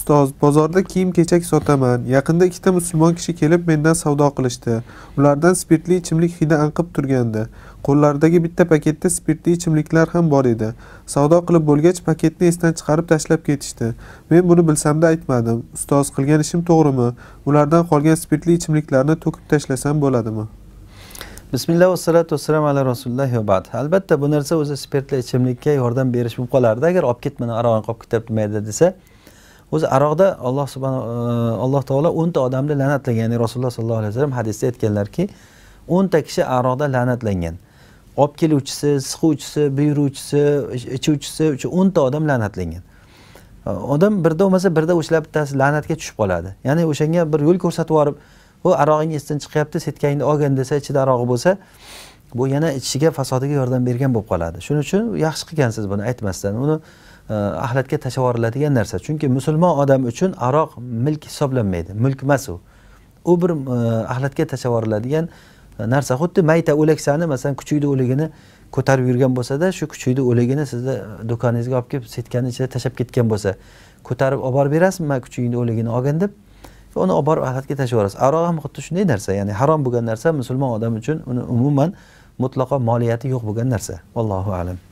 ustoz bozorda kiyim kechak sotaman yaqinda ikkita musulmon kishi kelib mendan savdo qilishdi ulardan spirtli ichimlik hidi anqib turgandi qo'llaridagi bitta paketda spirtli ichimliklar ham bor edi savdo qilib bo'lgach paketni esdan chiqarib tashlab ketishdi men buni bilsamda aytmadim ustoz qilgan ishim to'g'rimi ulardan qolgan spirtli ichimliklarni to'kib tashlasam bo'ladimi bismillah vassalatu vassalam ala rasulilloh va bad albatta bu narsa o'zi spirtli ichimlikka yordam berish bo'lib qolardi agar olib ketmani aroqni qolib ketib mayda desa o'zi aroqda alloh subhan e, alloh taolo o'nta odamni la'natlagan ya'ni rasululloh sollallohu alayhi vasallam hadisda aytganlarki o'nta kishi aroqda la'natlangan olib keluvchisi siquvchisi buyuruvchisi ichuvchisi shu o'nta odam la'natlangan e, odam birda bo'lmasa birda o'shalar bittasi la'natga tushib qoladi ya'ni o'shanga bir yo'l ko'rsatib yuborib u arog'ing esdan chiqyapti setkangni olgin desa ichida arog'i bo'lsa bu yana ichishga fasodiga yordam bergan bo'lib qoladi shuning uchun yaxshi qilgansiz buni aytmasdan uni e, axlatga tashlab yuboriladigan narsa chunki musulmon odam uchun aroq milk hisoblanmaydi mulk emas u u bir e, axlatga tashlab yuboriladigan e, narsa xuddi mayta o'laksani masalan kuchukni o'ligini ko'tarib yurgan bo'lsada shu kuchukni o'ligini sizni do'koningizga olib kelib setkani ichida tashlab ketgan bo'lsa ko'tarib olib borib berasizmi man kuchukni o'ligini olgin deb uni olib borib axlatga tashlab yuborasiz aroq ham xuddi shunday narsa ya'ni harom bo'lgan narsa musulmon odam uchun uni umuman mutlaqo moliyati yo'q bo'lgan narsa allohu alam